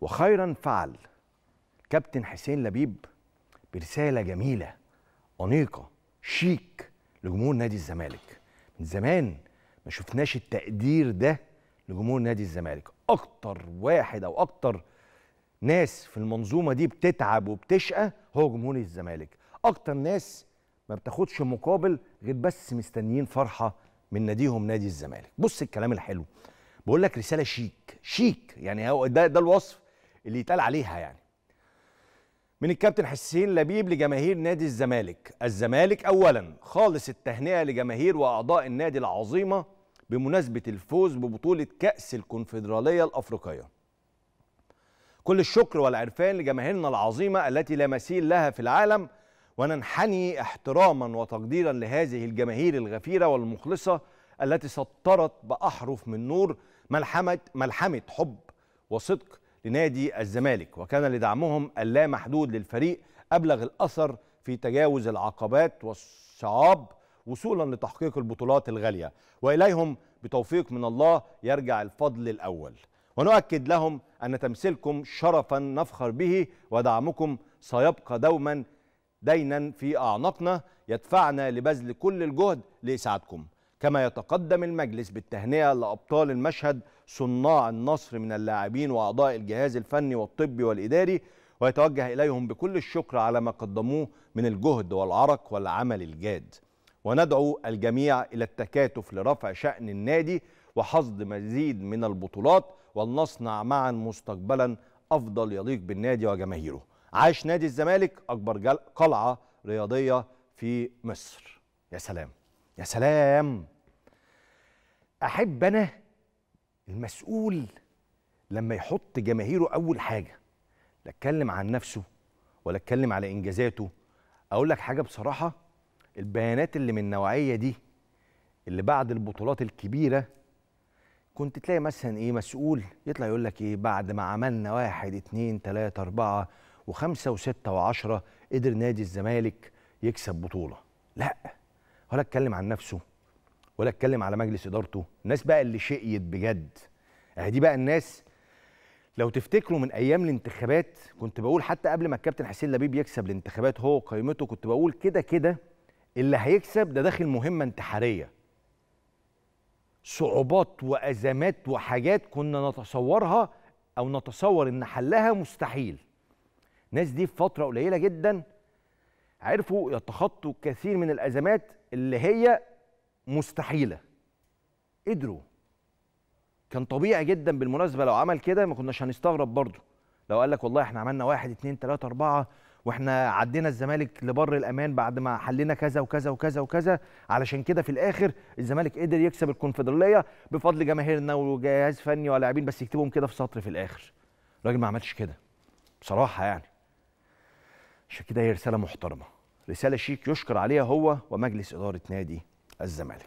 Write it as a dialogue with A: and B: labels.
A: وخيرا فعل كابتن حسين لبيب برساله جميله انيقه شيك لجمهور نادي الزمالك من زمان ما شفناش التقدير ده لجمهور نادي الزمالك اكتر واحد او اكتر ناس في المنظومه دي بتتعب وبتشقى هو جمهور الزمالك اكتر ناس ما بتاخدش مقابل غير بس مستنيين فرحه من ناديهم نادي الزمالك بص الكلام الحلو بقول لك رساله شيك شيك يعني هو ده ده الوصف اللي يتقال عليها يعني من الكابتن حسين لبيب لجماهير نادي الزمالك الزمالك اولا خالص التهنئه لجماهير واعضاء النادي العظيمه بمناسبه الفوز ببطوله كاس الكونفدراليه الافريقيه كل الشكر والعرفان لجماهيرنا العظيمه التي لا مثيل لها في العالم وننحني احتراما وتقديرا لهذه الجماهير الغفيره والمخلصه التي سطرت باحرف من نور ملحمه ملحمه حب وصدق لنادي الزمالك وكان لدعمهم اللامحدود للفريق أبلغ الأثر في تجاوز العقبات والصعاب وصولا لتحقيق البطولات الغالية وإليهم بتوفيق من الله يرجع الفضل الأول ونؤكد لهم أن تمثيلكم شرفا نفخر به ودعمكم سيبقى دوما دينا في أعناقنا يدفعنا لبذل كل الجهد لإسعادكم كما يتقدم المجلس بالتهنئة لأبطال المشهد صناع النصر من اللاعبين وأعضاء الجهاز الفني والطبي والإداري ويتوجه إليهم بكل الشكر على ما قدموه من الجهد والعرق والعمل الجاد وندعو الجميع إلى التكاتف لرفع شأن النادي وحصد مزيد من البطولات ولنصنع معا مستقبلا أفضل يليق بالنادي وجماهيره عاش نادي الزمالك أكبر قلعة رياضية في مصر يا سلام يا سلام احب انا المسؤول لما يحط جماهيره اول حاجه لا اتكلم عن نفسه ولا اتكلم على انجازاته اقول لك حاجه بصراحه البيانات اللي من النوعيه دي اللي بعد البطولات الكبيره كنت تلاقي مثلا ايه مسؤول يطلع يقول لك ايه بعد ما عملنا واحد اتنين تلاته اربعه وخمسه وسته وعشره قدر نادي الزمالك يكسب بطوله لا ولا اتكلم عن نفسه ولا اتكلم على مجلس ادارته الناس بقى اللي شقيت بجد اهي يعني دي بقى الناس لو تفتكروا من ايام الانتخابات كنت بقول حتى قبل ما الكابتن حسين لبيب يكسب الانتخابات هو قائمته كنت بقول كده كده اللي هيكسب ده داخل مهمه انتحاريه صعوبات وازمات وحاجات كنا نتصورها او نتصور ان حلها مستحيل الناس دي في فتره قليله جدا عرفوا يتخطوا كثير من الازمات اللي هي مستحيله قدروا كان طبيعي جدا بالمناسبه لو عمل كده ما كناش هنستغرب برضه لو قال لك والله احنا عملنا واحد اتنين تلاته اربعه واحنا عدينا الزمالك لبر الامان بعد ما حلينا كذا وكذا وكذا وكذا علشان كده في الاخر الزمالك قدر يكسب الكونفدراليه بفضل جماهيرنا وجهاز فني ولاعبين بس يكتبهم كده في سطر في الاخر الراجل ما عملش كده بصراحه يعني عشان كده هي رساله محترمه رساله شيك يشكر عليها هو ومجلس اداره نادي الزمالك